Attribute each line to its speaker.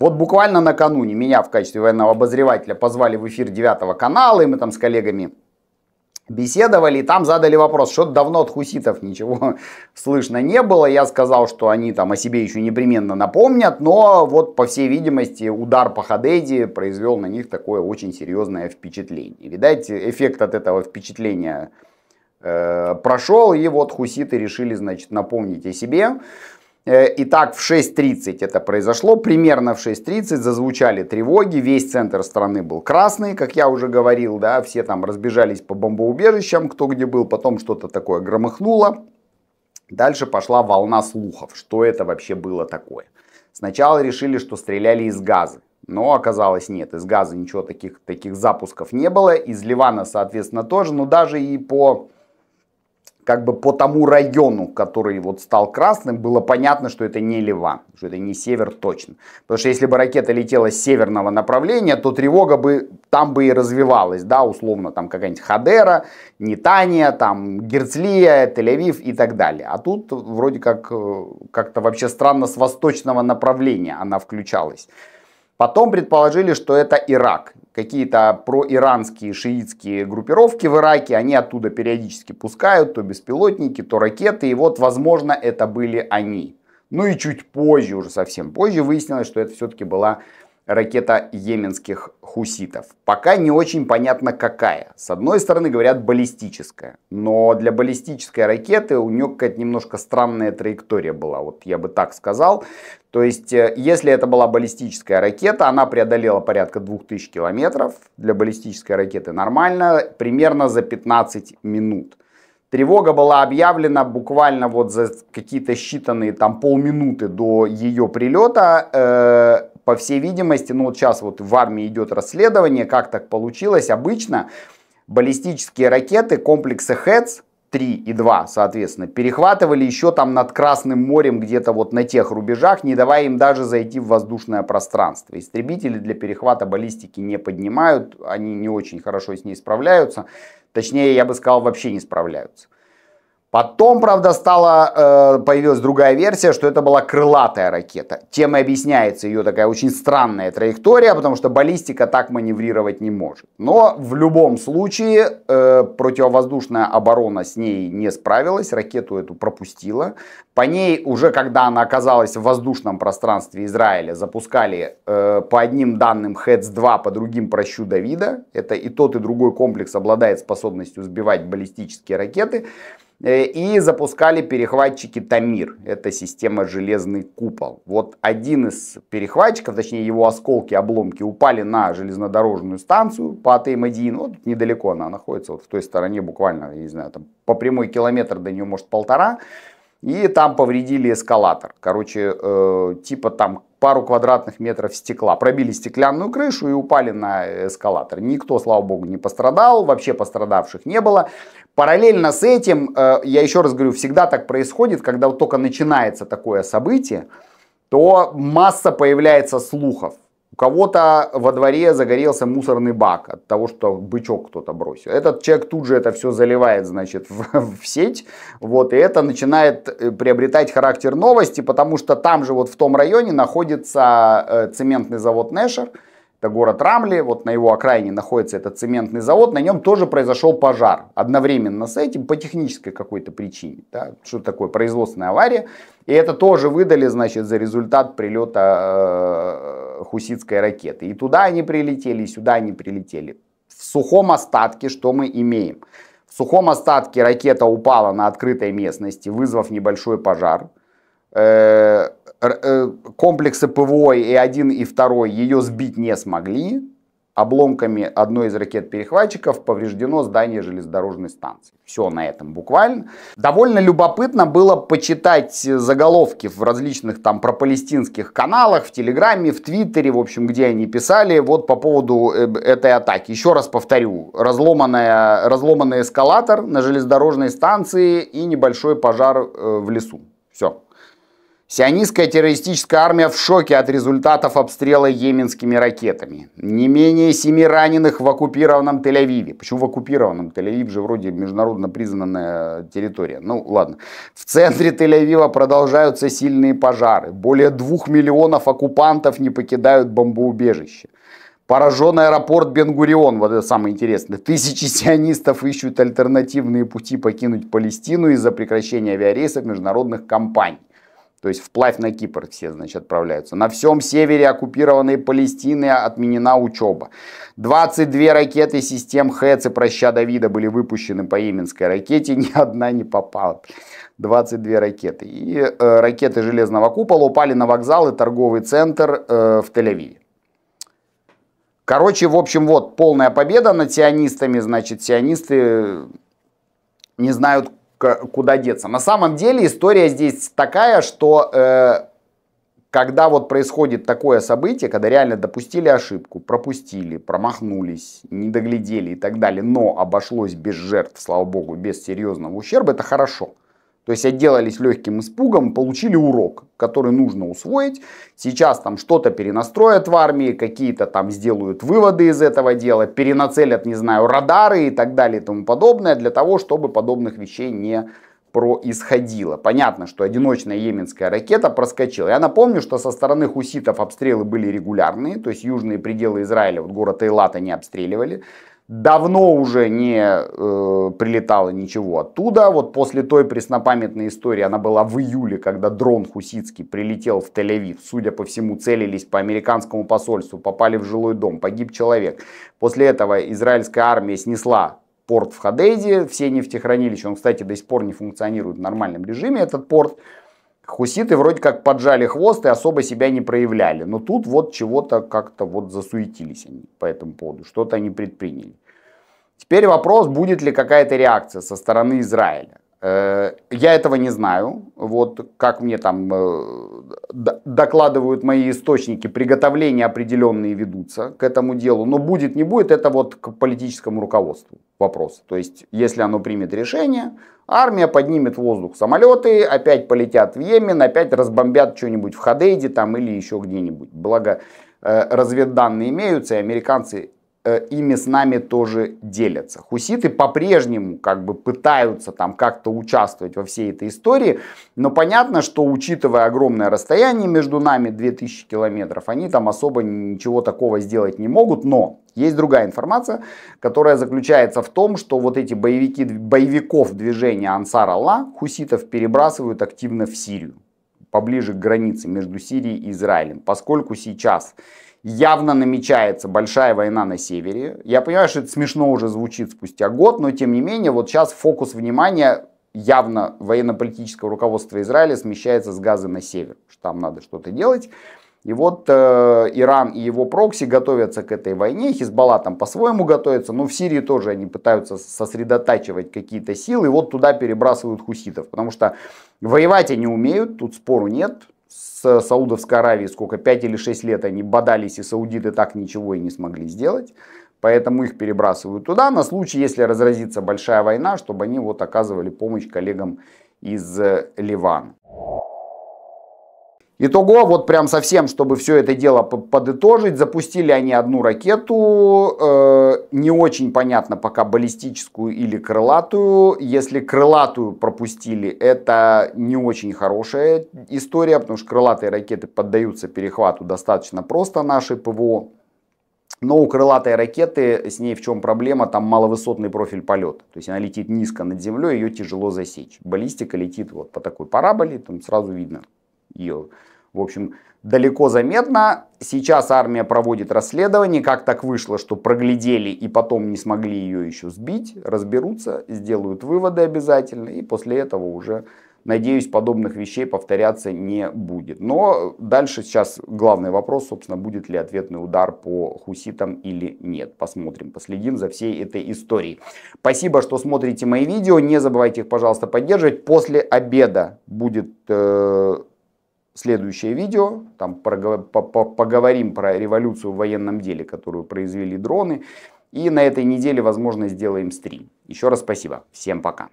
Speaker 1: Вот буквально накануне меня в качестве военного обозревателя позвали в эфир 9 канала, и мы там с коллегами беседовали, и там задали вопрос, что давно от хуситов ничего слышно не было. Я сказал, что они там о себе еще непременно напомнят, но вот, по всей видимости, удар по Хадейде произвел на них такое очень серьезное впечатление. Видать, эффект от этого впечатления э, прошел, и вот хуситы решили, значит, напомнить о себе. Э, итак, в 6.30 это произошло, примерно в 6.30 зазвучали тревоги, весь центр страны был красный, как я уже говорил, да, все там разбежались по бомбоубежищам, кто где был, потом что-то такое громыхнуло. Дальше пошла волна слухов, что это вообще было такое. Сначала решили, что стреляли из газа, но оказалось нет, из газа ничего таких, таких запусков не было, из Ливана, соответственно, тоже, но даже и по как бы по тому району, который вот стал красным, было понятно, что это не Ливан, что это не север точно. Потому что если бы ракета летела с северного направления, то тревога бы там бы и развивалась, да, условно, там какая-нибудь Хадера, Нитания, там Герцлия, Тель-Авив и так далее. А тут вроде как э, как-то вообще странно с восточного направления она включалась. Потом предположили, что это Ирак. Какие-то проиранские шиитские группировки в Ираке, они оттуда периодически пускают то беспилотники, то ракеты, и вот, возможно, это были они. Ну и чуть позже, уже совсем позже, выяснилось, что это все-таки была ракета йеменских хуситов. Пока не очень понятно какая. С одной стороны, говорят, баллистическая. Но для баллистической ракеты у нее какая-то немножко странная траектория была. Вот я бы так сказал. То есть, э, если это была баллистическая ракета, она преодолела порядка 2000 километров. Для баллистической ракеты нормально. Примерно за 15 минут. Тревога была объявлена буквально вот за какие-то считанные там полминуты до ее прилета. Э по всей видимости, ну вот сейчас вот в армии идет расследование, как так получилось, обычно баллистические ракеты комплексы ХЭЦ, 3 и 2, соответственно, перехватывали еще там над Красным морем, где-то вот на тех рубежах, не давая им даже зайти в воздушное пространство. Истребители для перехвата баллистики не поднимают, они не очень хорошо с ней справляются, точнее, я бы сказал, вообще не справляются. Потом, правда, стала, э, появилась другая версия, что это была крылатая ракета. Тем и объясняется ее такая очень странная траектория, потому что баллистика так маневрировать не может. Но в любом случае э, противовоздушная оборона с ней не справилась, ракету эту пропустила. По ней уже, когда она оказалась в воздушном пространстве Израиля, запускали э, по одним данным ХЭЦ-2, по другим прощу Давида. Это и тот, и другой комплекс обладает способностью сбивать баллистические ракеты. Э, и запускали перехватчики Тамир. Это система железный купол. Вот один из перехватчиков, точнее его осколки, обломки упали на железнодорожную станцию по Атеймадиин. Вот недалеко она находится, вот в той стороне буквально, я не знаю, там по прямой километр до нее может полтора. И там повредили эскалатор. Короче, э, типа там пару квадратных метров стекла. Пробили стеклянную крышу и упали на эскалатор. Никто, слава богу, не пострадал, вообще пострадавших не было. Параллельно с этим, э, я еще раз говорю, всегда так происходит, когда вот только начинается такое событие, то масса появляется слухов. У кого-то во дворе загорелся мусорный бак от того, что бычок кто-то бросил. Этот человек тут же это все заливает, значит, в, в сеть. Вот, и это начинает э, приобретать характер новости, потому что там же вот в том районе находится э, цементный завод Нэшер. Это город Рамли, вот на его окраине находится этот цементный завод, на нем тоже произошел пожар. Одновременно с этим, по технической какой-то причине. Да, что такое производственная авария. И это тоже выдали, значит, за результат прилета э, хуситской ракеты. И туда они прилетели, и сюда они прилетели. В сухом остатке что мы имеем? В сухом остатке ракета упала на открытой местности, вызвав небольшой пожар. Э, э, комплексы ПВО и один, и второй ее сбить не смогли обломками одной из ракет-перехватчиков повреждено здание железнодорожной станции. Все на этом буквально. Довольно любопытно было почитать заголовки в различных там пропалестинских каналах, в Телеграме, в Твиттере, в общем, где они писали вот по поводу э, этой атаки. Еще раз повторю, разломанная, разломанный эскалатор на железнодорожной станции и небольшой пожар э, в лесу. Все. Сионистская террористическая армия в шоке от результатов обстрела йеменскими ракетами. Не менее семи раненых в оккупированном Тель-Авиве. Почему в оккупированном? Тель-Авив же вроде международно признанная территория. Ну ладно. В центре Тель-Авива продолжаются сильные пожары. Более двух миллионов оккупантов не покидают бомбоубежище. Поражен аэропорт Бенгурион, вот это самое интересное. Тысячи сионистов ищут альтернативные пути покинуть Палестину из-за прекращения авиарейсов международных компаний. То есть вплавь на Кипр все, значит, отправляются. На всем севере оккупированной Палестины отменена учеба. 22 ракеты систем ХЭЦ и Проща Давида были выпущены по Йеменской ракете, ни одна не попала. 22 ракеты. И э, ракеты железного купола упали на вокзал и торговый центр э, в Тель-Авиве. Короче, в общем, вот полная победа над сионистами. Значит, сионисты не знают, куда деться. На самом деле история здесь такая, что э, когда вот происходит такое событие, когда реально допустили ошибку, пропустили, промахнулись, не доглядели и так далее, но обошлось без жертв, слава богу, без серьезного ущерба, это хорошо. То есть отделались легким испугом, получили урок, который нужно усвоить. Сейчас там что-то перенастроят в армии, какие-то там сделают выводы из этого дела, перенацелят, не знаю, радары и так далее и тому подобное, для того, чтобы подобных вещей не происходило. Понятно, что одиночная еменская ракета проскочила. Я напомню, что со стороны хуситов обстрелы были регулярные, то есть южные пределы Израиля, вот город Эйлат не обстреливали. Давно уже не э, прилетало ничего оттуда. Вот после той преснопамятной истории, она была в июле, когда дрон Хусицкий прилетел в Тель-Авив. Судя по всему, целились по американскому посольству, попали в жилой дом, погиб человек. После этого израильская армия снесла порт в Хадейде, все нефтехранилища, он, кстати, до сих пор не функционирует в нормальном режиме, этот порт. Хуситы вроде как поджали хвост и особо себя не проявляли. Но тут вот чего-то как-то вот засуетились они по этому поводу. Что-то они предприняли. Теперь вопрос, будет ли какая-то реакция со стороны Израиля. Э, я этого не знаю. Вот как мне там э, докладывают мои источники, приготовления определенные ведутся к этому делу. Но будет, не будет, это вот к политическому руководству вопрос. То есть, если оно примет решение, армия поднимет в воздух самолеты, опять полетят в Йемен, опять разбомбят что-нибудь в Хадейде там или еще где-нибудь. Благо, э, разведданные имеются, и американцы Э, ими с нами тоже делятся. Хуситы по-прежнему как бы пытаются там как-то участвовать во всей этой истории, но понятно, что учитывая огромное расстояние между нами, 2000 километров, они там особо ничего такого сделать не могут, но есть другая информация, которая заключается в том, что вот эти боевики, боевиков движения Ансар Аллах, хуситов перебрасывают активно в Сирию, поближе к границе между Сирией и Израилем, поскольку сейчас явно намечается большая война на севере. Я понимаю, что это смешно уже звучит спустя год, но тем не менее, вот сейчас фокус внимания явно военно-политического руководства Израиля смещается с газа на север, что там надо что-то делать. И вот э, Иран и его прокси готовятся к этой войне, Хизбалла там по-своему готовится, но в Сирии тоже они пытаются сосредотачивать какие-то силы, и вот туда перебрасывают хуситов, потому что воевать они умеют, тут спору нет, с Саудовской Аравией, сколько, 5 или 6 лет они бодались, и саудиты так ничего и не смогли сделать. Поэтому их перебрасывают туда на случай, если разразится большая война, чтобы они вот оказывали помощь коллегам из э, Ливана. Итого, вот прям совсем, чтобы все это дело подытожить, запустили они одну ракету, э, не очень понятно пока баллистическую или крылатую. Если крылатую пропустили, это не очень хорошая история, потому что крылатые ракеты поддаются перехвату достаточно просто нашей ПВО. Но у крылатой ракеты с ней в чем проблема, там маловысотный профиль полета. То есть она летит низко над землей, ее тяжело засечь. Баллистика летит вот по такой параболе, там сразу видно ее в общем, далеко заметно. Сейчас армия проводит расследование. Как так вышло, что проглядели и потом не смогли ее еще сбить, разберутся, сделают выводы обязательно. И после этого уже, надеюсь, подобных вещей повторяться не будет. Но дальше сейчас главный вопрос, собственно, будет ли ответный удар по хуситам или нет. Посмотрим, последим за всей этой историей. Спасибо, что смотрите мои видео. Не забывайте их, пожалуйста, поддерживать. После обеда будет... Э следующее видео, там поговорим про революцию в военном деле, которую произвели дроны. И на этой неделе, возможно, сделаем стрим. Еще раз спасибо. Всем пока.